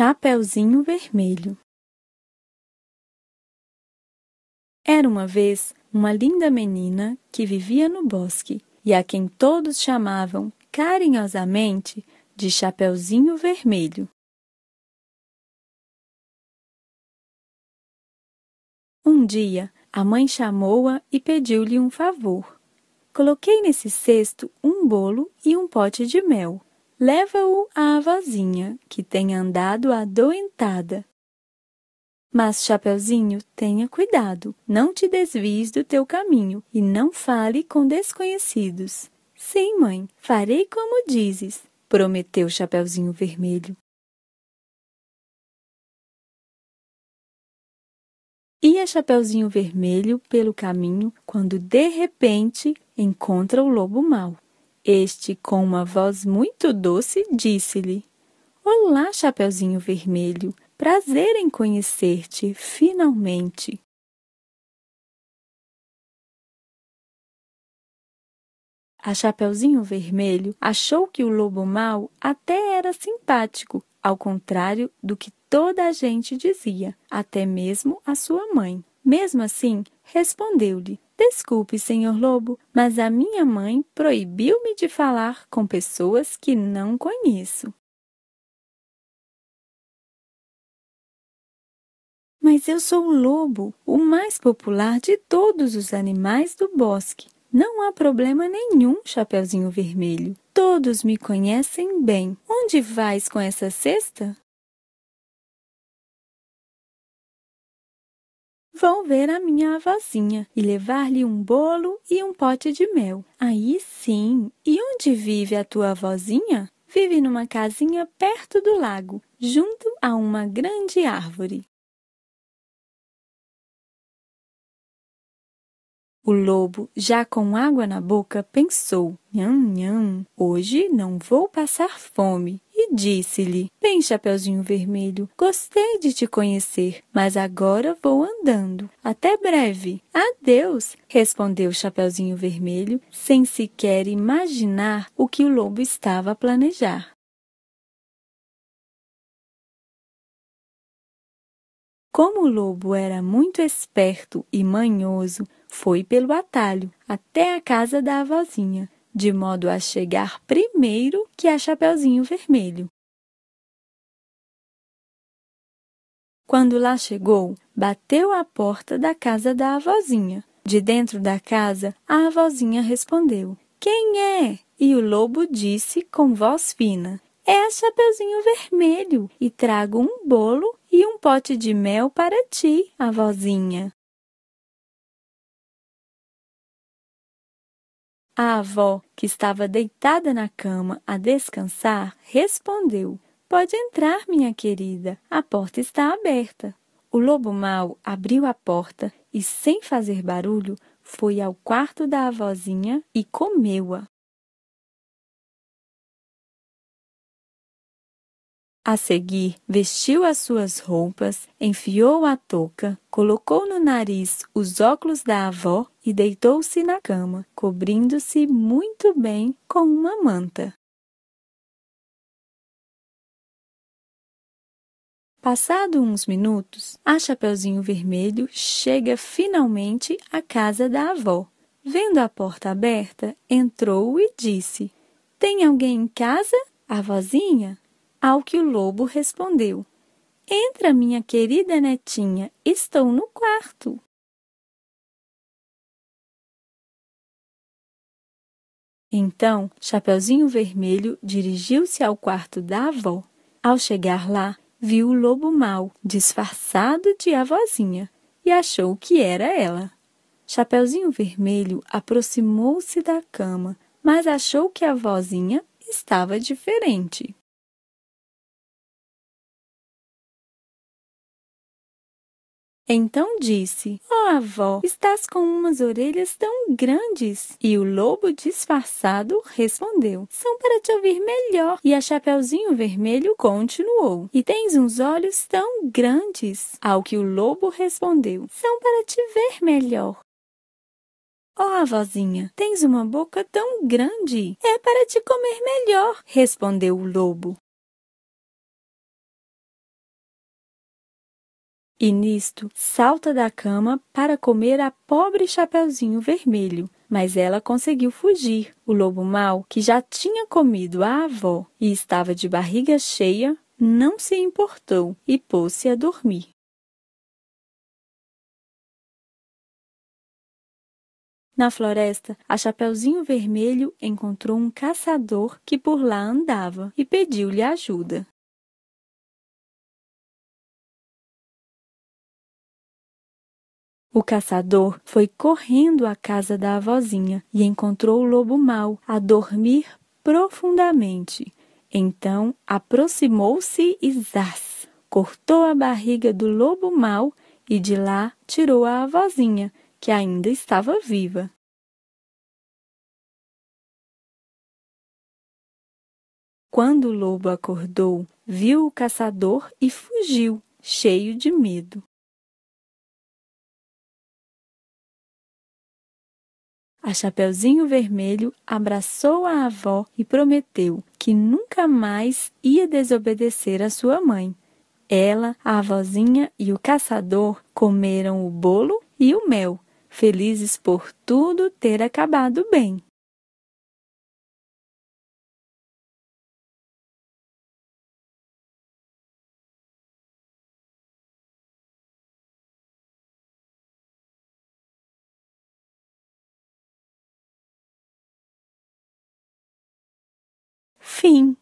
Chapeuzinho Vermelho Era uma vez uma linda menina que vivia no bosque e a quem todos chamavam carinhosamente de Chapeuzinho Vermelho. Um dia, a mãe chamou-a e pediu-lhe um favor. Coloquei nesse cesto um bolo e um pote de mel leva-o à vozinha, que tem andado adoentada. Mas, Chapeuzinho, tenha cuidado, não te desvies do teu caminho e não fale com desconhecidos. Sim, mãe, farei como dizes, prometeu Chapeuzinho Vermelho. Ia Chapeuzinho Vermelho pelo caminho quando, de repente, encontra o lobo mau. Este, com uma voz muito doce, disse-lhe: Olá, Chapeuzinho Vermelho, prazer em conhecer-te, finalmente. A Chapeuzinho Vermelho achou que o lobo mau até era simpático, ao contrário do que toda a gente dizia, até mesmo a sua mãe. Mesmo assim, respondeu-lhe: Desculpe, senhor lobo, mas a minha mãe proibiu-me de falar com pessoas que não conheço. Mas eu sou o lobo, o mais popular de todos os animais do bosque. Não há problema nenhum, Chapeuzinho Vermelho. Todos me conhecem bem. Onde vais com essa cesta? vão ver a minha avózinha e levar-lhe um bolo e um pote de mel. Aí sim. E onde vive a tua avózinha? Vive numa casinha perto do lago, junto a uma grande árvore. O lobo, já com água na boca, pensou: Nham, nham, hoje não vou passar fome disse-lhe: Bem, Chapeuzinho Vermelho, gostei de te conhecer, mas agora vou andando. Até breve. Adeus, respondeu Chapeuzinho Vermelho, sem sequer imaginar o que o lobo estava a planejar. Como o lobo era muito esperto e manhoso, foi pelo atalho até a casa da avózinha de modo a chegar primeiro que a Chapeuzinho Vermelho. Quando lá chegou, bateu à porta da casa da avózinha. De dentro da casa, a avózinha respondeu: Quem é? E o lobo disse com voz fina: É a Chapeuzinho Vermelho, e trago um bolo e um pote de mel para ti, avózinha. A avó, que estava deitada na cama a descansar, respondeu: Pode entrar, minha querida, a porta está aberta. O lobo mau abriu a porta e, sem fazer barulho, foi ao quarto da avózinha e comeu-a. A seguir, vestiu as suas roupas, enfiou a touca, colocou no nariz os óculos da avó e deitou-se na cama, cobrindo-se muito bem com uma manta. Passado uns minutos, a Chapeuzinho Vermelho chega finalmente à casa da avó. Vendo a porta aberta, entrou e disse: Tem alguém em casa? A vozinha? Ao que o lobo respondeu: Entra, minha querida netinha, estou no quarto. Então, Chapeuzinho Vermelho dirigiu-se ao quarto da avó. Ao chegar lá, viu o lobo mau, disfarçado de avózinha, e achou que era ela. Chapeuzinho Vermelho aproximou-se da cama, mas achou que a avózinha estava diferente. Então disse: Ó oh, avó, estás com umas orelhas tão grandes. E o lobo disfarçado respondeu: São para te ouvir melhor. E a Chapeuzinho Vermelho continuou: E tens uns olhos tão grandes. Ao que o lobo respondeu: São para te ver melhor. Ó oh, avózinha, tens uma boca tão grande, é para te comer melhor, respondeu o lobo. E nisto salta da cama para comer a pobre Chapeuzinho Vermelho. Mas ela conseguiu fugir. O lobo mau, que já tinha comido a avó e estava de barriga cheia, não se importou e pôs-se a dormir. Na floresta, a Chapeuzinho Vermelho encontrou um caçador que por lá andava e pediu-lhe ajuda. O caçador foi correndo à casa da avózinha e encontrou o lobo mau a dormir profundamente. Então aproximou-se e zás! Cortou a barriga do lobo mau e de lá tirou a avozinha, que ainda estava viva. Quando o lobo acordou, viu o caçador e fugiu, cheio de medo. A Chapeuzinho Vermelho abraçou a avó e prometeu que nunca mais ia desobedecer a sua mãe. Ela, a avózinha e o caçador comeram o bolo e o mel, felizes por tudo ter acabado bem. Fim.